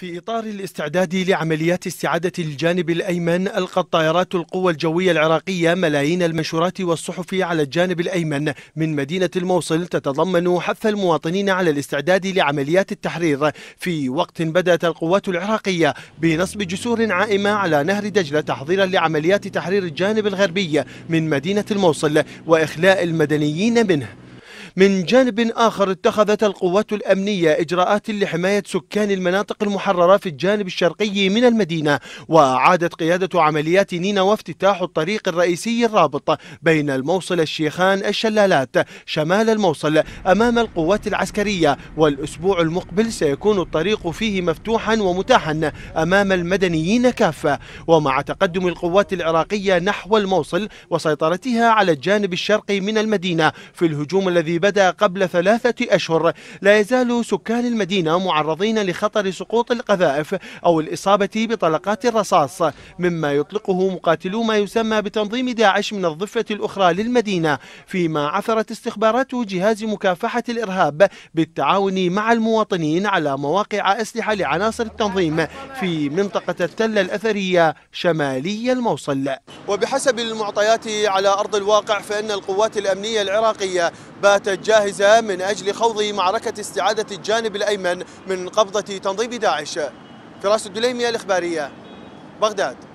في إطار الاستعداد لعمليات استعادة الجانب الأيمن ألقت طائرات القوى الجوية العراقية ملايين المنشورات والصحف على الجانب الأيمن من مدينة الموصل تتضمن حث المواطنين على الاستعداد لعمليات التحرير في وقت بدأت القوات العراقية بنصب جسور عائمة على نهر دجلة تحضيرا لعمليات تحرير الجانب الغربي من مدينة الموصل وإخلاء المدنيين منه من جانب آخر اتخذت القوات الأمنية إجراءات لحماية سكان المناطق المحررة في الجانب الشرقي من المدينة وأعادت قيادة عمليات نينا وافتتاح الطريق الرئيسي الرابط بين الموصل الشيخان الشلالات شمال الموصل أمام القوات العسكرية والأسبوع المقبل سيكون الطريق فيه مفتوحا ومتاحا أمام المدنيين كافة ومع تقدم القوات العراقية نحو الموصل وسيطرتها على الجانب الشرقي من المدينة في الهجوم الذي بدأ قبل ثلاثة أشهر لا يزال سكان المدينة معرضين لخطر سقوط القذائف أو الإصابة بطلقات الرصاص مما يطلقه مقاتلو ما يسمى بتنظيم داعش من الضفة الأخرى للمدينة فيما عثرت استخبارات جهاز مكافحة الإرهاب بالتعاون مع المواطنين على مواقع أسلحة لعناصر التنظيم في منطقة التل الأثرية شمالي الموصل وبحسب المعطيات على أرض الواقع فإن القوات الأمنية العراقية باتت جاهزة من أجل خوض معركة استعادة الجانب الأيمن من قبضة تنظيم داعش فراس الدليمية الإخبارية بغداد